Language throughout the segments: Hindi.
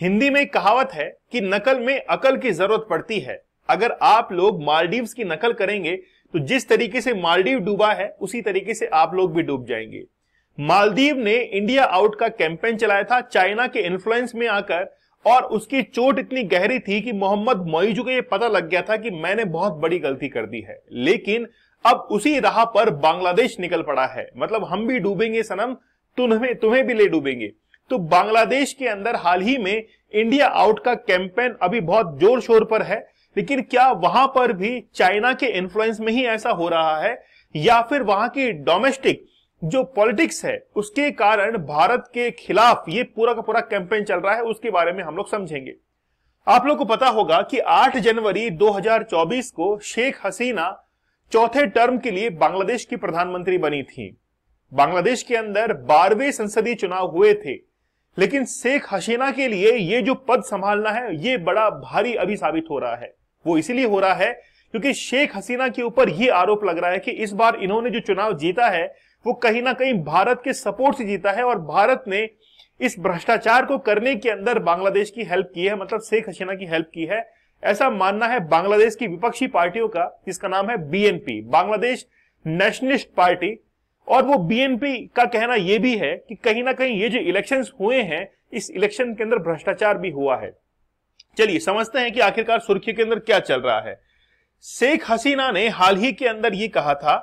हिंदी में एक कहावत है कि नकल में अकल की जरूरत पड़ती है अगर आप लोग मालदीव्स की नकल करेंगे तो जिस तरीके से मालदीव डूबा है उसी तरीके से आप लोग भी डूब जाएंगे मालदीव ने इंडिया आउट का कैंपेन चलाया था चाइना के इन्फ्लुएंस में आकर और उसकी चोट इतनी गहरी थी कि मोहम्मद मोईजू को यह पता लग गया था कि मैंने बहुत बड़ी गलती कर दी है लेकिन अब उसी राह पर बांग्लादेश निकल पड़ा है मतलब हम भी डूबेंगे सनम तुम्हें तुम्हें भी ले डूबेंगे तो बांग्लादेश के अंदर हाल ही में इंडिया आउट का कैंपेन अभी बहुत जोर शोर पर है लेकिन क्या वहां पर भी चाइना के इन्फ्लुएंस में ही ऐसा हो रहा है या फिर वहां की डोमेस्टिक जो पॉलिटिक्स है उसके कारण भारत के खिलाफ ये पूरा का पूरा कैंपेन चल रहा है उसके बारे में हम लोग समझेंगे आप लोग को पता होगा कि 8 जनवरी 2024 को शेख हसीना चौथे टर्म के लिए बांग्लादेश की प्रधानमंत्री बनी थी बांग्लादेश के अंदर बारहवें संसदीय चुनाव हुए थे लेकिन शेख हसीना के लिए ये जो पद संभालना है ये बड़ा भारी अभी साबित हो रहा है वो इसीलिए हो रहा है क्योंकि शेख हसीना के ऊपर ये आरोप लग रहा है कि इस बार इन्होंने जो चुनाव जीता है वो कहीं ना कहीं भारत के सपोर्ट से जीता है और भारत ने इस भ्रष्टाचार को करने के अंदर बांग्लादेश की हेल्प की है मतलब शेख हसीना की हेल्प की है ऐसा मानना है बांग्लादेश की विपक्षी पार्टियों का जिसका नाम है बीएनपी बांग्लादेश नेशनलिस्ट पार्टी और वो बीएनपी का कहना यह भी है कि कहीं ना कहीं ये जो इलेक्शन हुए हैं इस इलेक्शन के अंदर भ्रष्टाचार भी हुआ है चलिए समझते हैं कि आखिरकार सुर्खियों के अंदर क्या चल रहा है शेख हसीना ने हाल ही के अंदर ये कहा था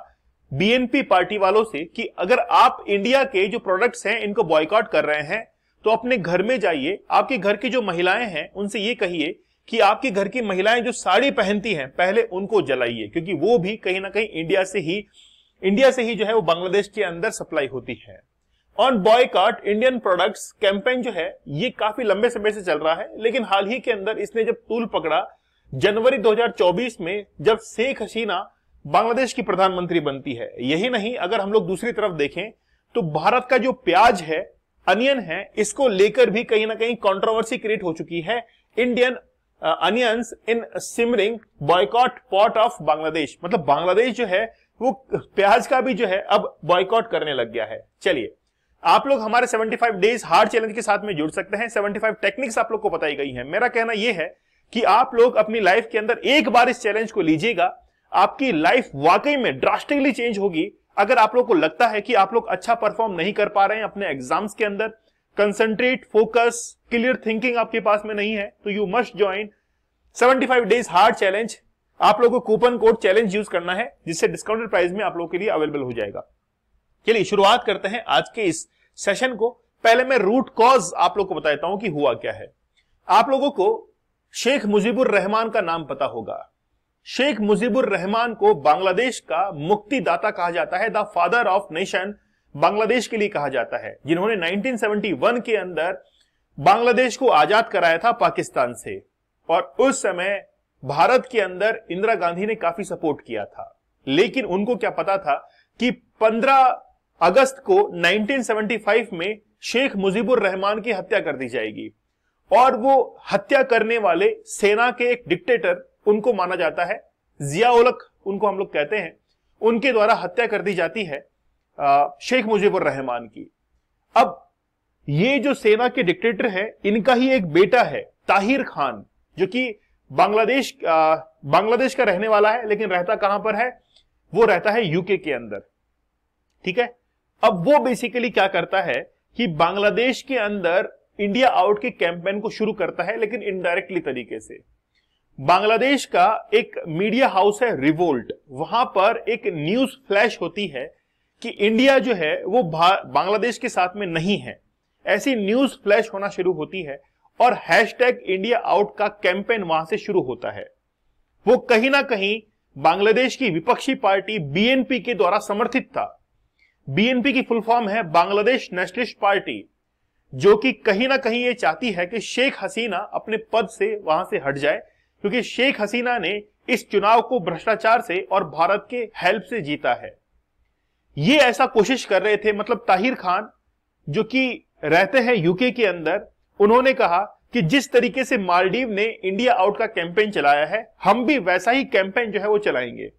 बीएनपी पार्टी वालों से कि अगर आप इंडिया के जो प्रोडक्ट्स हैं इनको बॉयकॉट कर रहे हैं तो अपने घर में जाइए आपके घर की जो महिलाएं हैं उनसे ये कहिए कि आपके घर की महिलाएं जो साड़ी पहनती हैं पहले उनको जलाइए क्योंकि वो भी कहीं ना कहीं इंडिया से ही इंडिया से ही जो है वो बांग्लादेश के अंदर सप्लाई होती है on boycott Indian products campaign जो है ये काफी लंबे समय से चल रहा है लेकिन हाल ही के अंदर इसने जब तूल पकड़ा जनवरी 2024 में जब शेख हसीना बांग्लादेश की प्रधानमंत्री बनती है यही नहीं अगर हम लोग दूसरी तरफ देखें तो भारत का जो प्याज है अनियन है इसको लेकर भी कहीं ना कहीं कंट्रोवर्सी क्रिएट हो चुकी है Indian onions in simmering boycott pot of Bangladesh मतलब बांग्लादेश जो है वो प्याज का भी जो है अब बॉयकॉट करने लग गया है चलिए आप लोग हमारे 75 डेज हार्ड चैलेंज के साथ में जुड़ सकते हैं 75 टेक्निक्स आप लोग को बताई गई है मेरा कहना यह है कि आप लोग अपनी लाइफ के अंदर एक बार इस चैलेंज को लीजिएगा आपकी लाइफ वाकई में ड्रास्टिकली चेंज होगी अगर आप लोग को लगता है कि आप लोग अच्छा परफॉर्म नहीं कर पा रहे हैं अपने एग्जाम्स के अंदर कंसंट्रेट फोकस क्लियर थिंकिंग आपके पास में नहीं है तो you must join 75 days hard challenge आप लोगों को कूपन कोड चैलेंज यूज करना है जिससे डिस्काउंटेड प्राइस में आप लोगों के लिए अवेलेबल हो जाएगा चलिए शुरुआत करते हैं आज के इस सेशन को पहले मैं रूट कॉज आप लोग को बताता हूं कि हुआ क्या है आप लोगों को शेख मुजीबुर रहमान का नाम पता होगा शेख मुजीबुर रहमान को बांग्लादेश का मुक्तिदाता कहा जाता है the father of nation Bangladesh के लिए कहा जाता है जिन्होंने 1971 के अंदर बांग्लादेश को आजाद कराया था पाकिस्तान से और उस समय भारत के अंदर इंदिरा गांधी ने काफी सपोर्ट किया था लेकिन उनको क्या पता था कि 15 अगस्त को 1975 में शेख मुजीबुर रहमान की हत्या कर दी जाएगी और वो हत्या करने वाले सेना के एक डिक्टेटर उनको माना जाता है उलक उनको हम लोग कहते हैं उनके द्वारा हत्या कर दी जाती है शेख मुजीबुर रहमान की अब ये जो सेना के डिक्टेटर हैं इनका ही एक बेटा है ताहिर खान जो कि बांग्लादेश बांग्लादेश का रहने वाला है लेकिन रहता कहां पर है वो रहता है यूके के अंदर ठीक है अब वो बेसिकली क्या करता है कि बांग्लादेश के अंदर इंडिया आउट के कैंपेन को शुरू करता है लेकिन इनडायरेक्टली तरीके से बांग्लादेश का एक मीडिया हाउस है रिवोल्ट वहां पर एक न्यूज फ्लैश होती है कि इंडिया जो है वो बांग्लादेश के साथ में नहीं है ऐसी न्यूज फ्लैश होना शुरू होती है और हैशटैग इंडिया आउट का कैंपेन वहां से शुरू होता है वो कहीं ना कहीं बांग्लादेश की विपक्षी पार्टी बीएनपी के द्वारा समर्थित था बीएनपी की फुल फॉर्म है बांग्लादेश नेशनलिस्ट पार्टी जो कि कहीं ना कहीं ये चाहती है कि शेख हसीना अपने पद से वहां से हट जाए क्योंकि शेख हसीना ने इस चुनाव को भ्रष्टाचार से और भारत के हेल्प से जीता है ये ऐसा कोशिश कर रहे थे मतलब ताहिर खान जो कि रहते हैं यूके के अंदर उन्होंने कहा कि जिस तरीके से मालदीव ने इंडिया आउट का कैंपेन चलाया है हम भी वैसा ही कैंपेन जो है वो चलाएंगे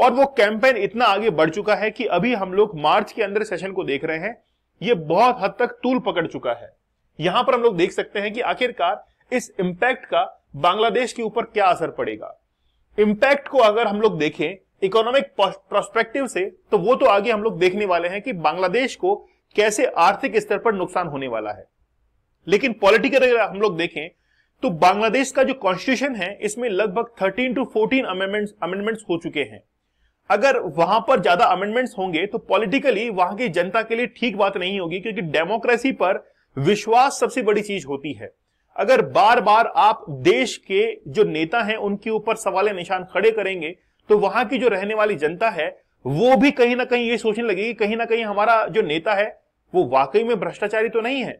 और वो कैंपेन इतना आगे बढ़ चुका है कि अभी हम लोग मार्च के अंदर सेशन को देख रहे हैं ये बहुत हद तक तूल पकड़ चुका है यहां पर हम लोग देख सकते हैं कि आखिरकार इस इम्पैक्ट का बांग्लादेश के ऊपर क्या असर पड़ेगा इम्पैक्ट को अगर हम लोग देखें इकोनॉमिक प्रोस्पेक्टिव से तो वो तो आगे हम लोग देखने वाले हैं कि बांग्लादेश को कैसे आर्थिक स्तर पर नुकसान होने वाला है लेकिन पॉलिटिकल अगर हम लोग देखें तो बांग्लादेश का जो कॉन्स्टिट्यूशन है इसमें लगभग 13 टू 14 अमेंडमेंट्स अमेंडमेंट्स हो चुके हैं अगर वहां पर ज्यादा अमेंडमेंट्स होंगे तो पॉलिटिकली वहां की जनता के लिए ठीक बात नहीं होगी क्योंकि डेमोक्रेसी पर विश्वास सबसे बड़ी चीज होती है अगर बार बार आप देश के जो नेता हैं उनके ऊपर सवाल निशान खड़े करेंगे तो वहां की जो रहने वाली जनता है वो भी कहीं ना कहीं ये सोचने लगी कि कहीं ना कहीं हमारा जो नेता है वो वाकई में भ्रष्टाचारी तो नहीं है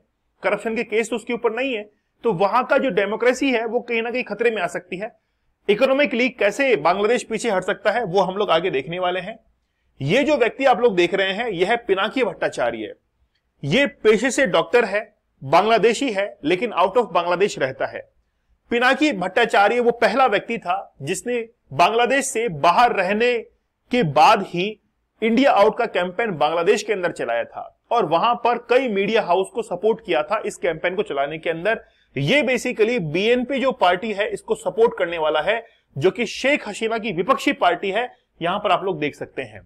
करप्शन के केस तो उसके ऊपर नहीं है तो वहां का जो डेमोक्रेसी है वो कहीं ना कहीं खतरे में आ सकती है इकोनॉमिकली कैसे बांग्लादेश पीछे हट सकता है वो हम लोग आगे देखने वाले हैं ये जो व्यक्ति आप लोग देख रहे हैं यह पिनाकी भट्टाचार्य ये पेशे से डॉक्टर है बांग्लादेशी है लेकिन आउट ऑफ बांग्लादेश रहता है पिनाकी भट्टाचार्य वो पहला व्यक्ति था जिसने बांग्लादेश से बाहर रहने के बाद ही इंडिया आउट का कैंपेन बांग्लादेश के अंदर चलाया था और वहां पर कई मीडिया हाउस को सपोर्ट किया था इस कैंपेन को चलाने के अंदर यह बेसिकली बीएनपी जो पार्टी है इसको सपोर्ट करने वाला है जो कि शेख हसीना की विपक्षी पार्टी है यहां पर आप लोग देख सकते हैं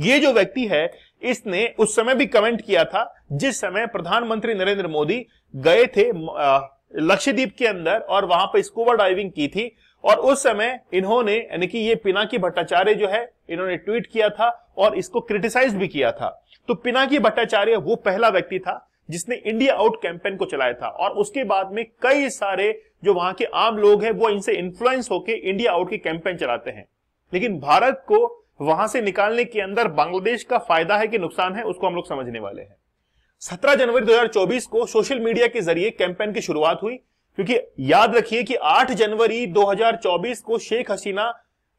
ये जो व्यक्ति है इसने उस समय भी कमेंट किया था जिस समय प्रधानमंत्री नरेंद्र मोदी गए थे लक्षद्वीप के अंदर और वहां पर स्कूबा डाइविंग की थी और उस समय इन्होंने यानी कि ये पिनाकी भट्टाचार्य जो है इन्होंने ट्वीट किया था और इसको क्रिटिसाइज भी किया था तो पिनाकी भट्टाचार्य वो पहला व्यक्ति था जिसने इंडिया आउट कैंपेन को चलाया था और उसके बाद में कई सारे जो वहां के आम लोग हैं वो इनसे इन्फ्लुएंस होकर इंडिया आउट की कैंपेन चलाते हैं लेकिन भारत को वहां से निकालने के अंदर बांग्लादेश का फायदा है कि नुकसान है उसको हम लोग समझने वाले हैं 17 जनवरी 2024 को सोशल मीडिया के जरिए कैंपेन की शुरुआत हुई क्योंकि याद रखिए कि 8 जनवरी 2024 को शेख हसीना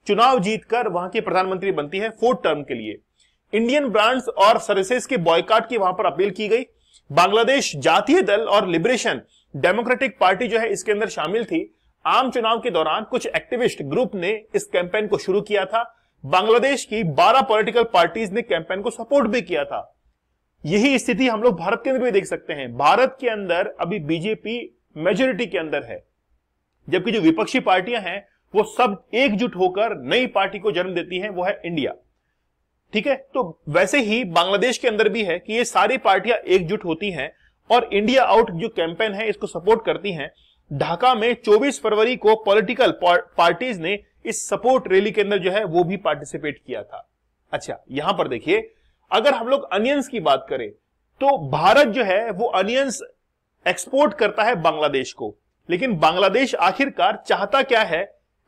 चुनाव जीतकर वहां की प्रधानमंत्री बनती है फोर्थ टर्म के लिए इंडियन ब्रांड्स और सर्विसेज के बॉयकाट की वहां पर अपील की गई बांग्लादेश जातीय दल और लिबरेशन डेमोक्रेटिक पार्टी जो है इसके अंदर शामिल थी आम चुनाव के दौरान कुछ एक्टिविस्ट ग्रुप ने इस कैंपेन को शुरू किया था बांग्लादेश की 12 पॉलिटिकल पार्टीज ने कैंपेन को सपोर्ट भी किया था यही स्थिति हम लोग भारत के अंदर भी देख सकते हैं भारत के अंदर अभी बीजेपी मेजोरिटी के अंदर है जबकि जो विपक्षी पार्टियां हैं वो सब एकजुट होकर नई पार्टी को जन्म देती हैं वो है इंडिया ठीक है तो वैसे ही बांग्लादेश के अंदर भी है कि ये सारी पार्टियां एकजुट होती हैं और इंडिया आउट जो कैंपेन है इसको सपोर्ट करती हैं ढाका में 24 फरवरी को पॉलिटिकल पार्टीज ने इस सपोर्ट रैली के अंदर जो है वो भी पार्टिसिपेट किया था अच्छा यहां पर देखिए अगर हम लोग अनियंस की बात करें तो भारत जो है वो अनियंस एक्सपोर्ट करता है बांग्लादेश को लेकिन बांग्लादेश आखिरकार चाहता क्या है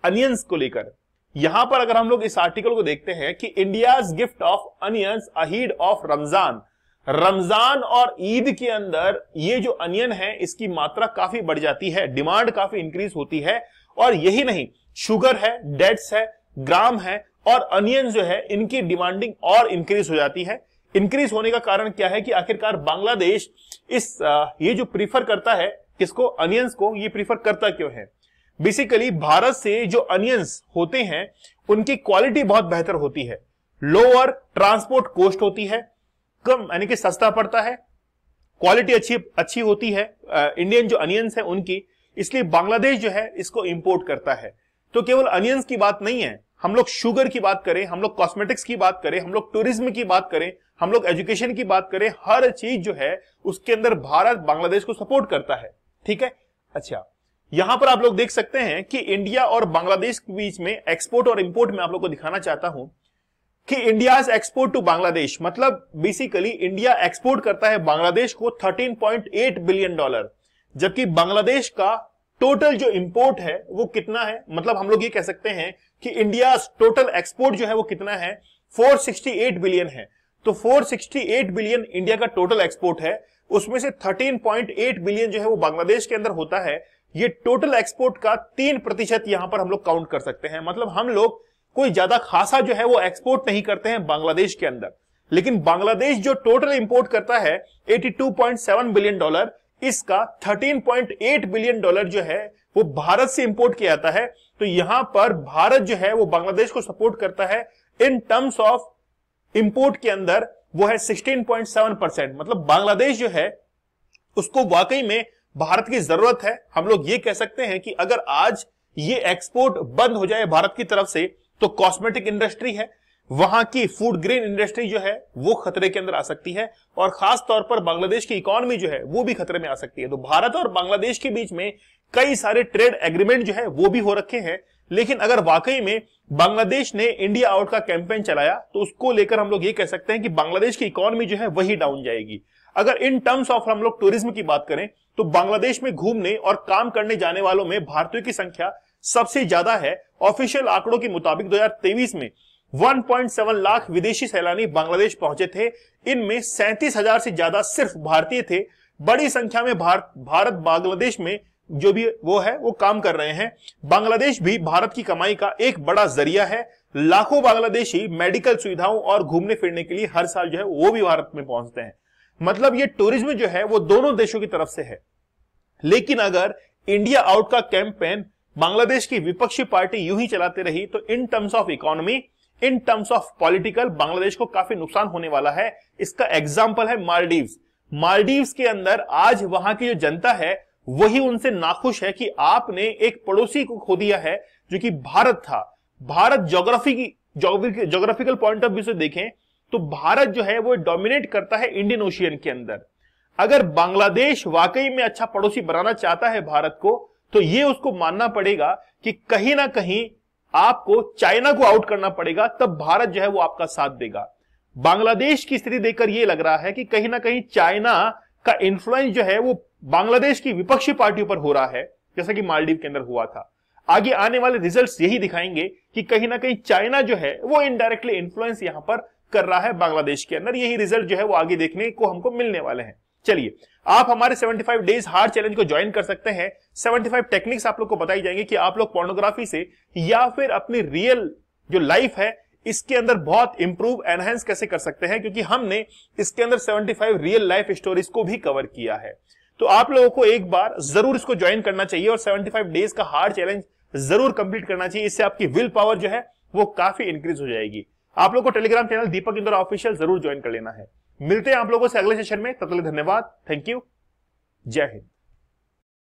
अनियंस को लेकर यहां पर अगर हम लोग इस आर्टिकल को देखते हैं कि India gift of onions ahead of Ramzan Ramzan और ईद के अंदर ये जो अनियन है इसकी मात्रा काफी बढ़ जाती है डिमांड काफी इंक्रीज होती है और यही नहीं शुगर है डेट्स है ग्राम है और अनियन जो है इनकी डिमांडिंग और इंक्रीज हो जाती है इंक्रीज होने का कारण क्या है कि आखिरकार बांग्लादेश इस ये जो प्रीफर करता है किसको अनियंस को ये प्रीफर करता क्यों है बेसिकली भारत से जो अनियंस होते हैं उनकी क्वालिटी बहुत बेहतर होती है लोअर ट्रांसपोर्ट कोस्ट होती है कम यानी कि सस्ता पड़ता है क्वालिटी अच्छी अच्छी होती है इंडियन जो अनियंस है उनकी इसलिए बांग्लादेश जो है इसको इंपोर्ट करता है तो केवल अनियंस की बात नहीं है हम लोग शुगर की बात करें हम लोग कॉस्मेटिक्स की बात करें हम लोग टूरिज्म की बात करें हम लोग एजुकेशन की बात करें हर चीज जो है उसके अंदर भारत बांग्लादेश को सपोर्ट करता है ठीक है अच्छा यहां पर आप लोग देख सकते हैं कि इंडिया और बांग्लादेश के बीच में एक्सपोर्ट और इंपोर्ट में आप लोग को दिखाना चाहता हूं कि इंडिया एक्सपोर्ट टू बांग्लादेश मतलब बेसिकली इंडिया एक्सपोर्ट करता है बांग्लादेश को 13.8 बिलियन डॉलर जबकि बांग्लादेश का टोटल जो इंपोर्ट है वो कितना है मतलब हम लोग ये कह सकते हैं कि इंडिया टोटल एक्सपोर्ट जो है वो कितना है 468 बिलियन है तो 468 बिलियन इंडिया का टोटल एक्सपोर्ट है उसमें से 13.8 बिलियन जो है वो बांग्लादेश के अंदर होता है ये टोटल एक्सपोर्ट का तीन प्रतिशत यहां पर हम लोग काउंट कर सकते हैं मतलब हम लोग कोई ज्यादा खासा जो है वो एक्सपोर्ट नहीं करते हैं बांग्लादेश के अंदर लेकिन बांग्लादेश जो टोटल इंपोर्ट करता है 82.7 बिलियन डॉलर इसका 13.8 बिलियन डॉलर जो है वो भारत से इंपोर्ट किया जाता है तो यहां पर भारत जो है वो बांग्लादेश को सपोर्ट करता है इन टर्म्स ऑफ इंपोर्ट के अंदर वो है 16.7 परसेंट मतलब बांग्लादेश जो है उसको वाकई में भारत की जरूरत है हम लोग ये कह सकते हैं कि अगर आज ये एक्सपोर्ट बंद हो जाए भारत की तरफ से तो कॉस्मेटिक इंडस्ट्री है वहां की फूड ग्रेन इंडस्ट्री जो है वो खतरे के अंदर आ सकती है और खास तौर पर बांग्लादेश की इकोनॉमी जो है वो भी खतरे में आ सकती है तो भारत और बांग्लादेश के बीच में कई सारे ट्रेड एग्रीमेंट जो है वो भी हो रखे हैं लेकिन अगर वाकई में बांग्लादेश ने इंडिया आउट का कैंपेन चलाया तो उसको लेकर हम लोग ये कह सकते हैं कि बांग्लादेश की इकोनॉमी जो है वही डाउन जाएगी अगर इन टर्म्स ऑफ हम लोग टूरिज्म की बात करें तो बांग्लादेश में घूमने और काम करने जाने वालों में भारतीयों की संख्या सबसे ज्यादा है ऑफिशियल आंकड़ों के मुताबिक 2023 में 1.7 लाख विदेशी सैलानी बांग्लादेश पहुंचे थे इनमें सैंतीस हजार से ज्यादा सिर्फ भारतीय थे बड़ी संख्या में भारत भारत बांग्लादेश में जो भी वो है वो काम कर रहे हैं बांग्लादेश भी भारत की कमाई का एक बड़ा जरिया है लाखों बांग्लादेशी मेडिकल सुविधाओं और घूमने फिरने के लिए हर साल जो है वो भी भारत में पहुंचते हैं मतलब ये टूरिज्म जो है वो दोनों देशों की तरफ से है लेकिन अगर इंडिया आउट का कैंपेन बांग्लादेश की विपक्षी पार्टी यूं ही चलाते रही तो in terms of economy in terms of political Bangladesh को काफी नुकसान होने वाला है इसका एग्जाम्पल है मालदीव मालदीव के अंदर आज वहां की जो जनता है वही उनसे नाखुश है कि आपने एक पड़ोसी को खो दिया है जो कि भारत था भारत ज्योग्राफी की जोग्राफिकल पॉइंट ऑफ व्यू से देखें तो भारत जो है वो डोमिनेट करता है इंडियन ओशियन के अंदर अगर बांग्लादेश वाकई में अच्छा पड़ोसी बनाना चाहता है भारत को तो ये उसको मानना पड़ेगा कि कहीं ना कहीं आपको चाइना को आउट करना पड़ेगा तब भारत जो है वो आपका साथ देगा बांग्लादेश की स्थिति देखकर यह लग रहा है कि कहीं ना कहीं चाइना का इन्फ्लुएंस जो है वो बांग्लादेश की विपक्षी पार्टियों पर हो रहा है जैसा कि मालदीव के अंदर हुआ था आगे आने वाले रिजल्ट्स यही दिखाएंगे कि कहीं ना कहीं चाइना जो है वो इनडायरेक्टली इन्फ्लुएंस यहां पर कर रहा है बांग्लादेश के अंदर यही रिजल्ट जो है वो आगे देखने को हमको मिलने वाले हैं चलिए आप हमारे 75 डेज हार्ड चैलेंज को ज्वाइन कर सकते हैं 75 टेक्निक्स आप लोग को बताई जाएंगे कि आप लोग पोर्नोग्राफी से या फिर अपनी रियल जो लाइफ है इसके अंदर बहुत इंप्रूव एनहेंस कैसे कर सकते हैं क्योंकि हमने इसके अंदर 75 रियल लाइफ स्टोरीज को भी कवर किया है तो आप लोगों को एक बार जरूर इसको ज्वाइन करना चाहिए और 75 डेज का हार्ड चैलेंज जरूर कंप्लीट करना चाहिए इससे आपकी विल पावर जो है वो काफी इंक्रीज हो जाएगी आप लोग को Telegram channel Deepak Indore official जरूर ज्वाइन कर लेना है मिलते हैं आप लोगों से अगले सेशन में तब तक धन्यवाद थैंक यू जय हिंद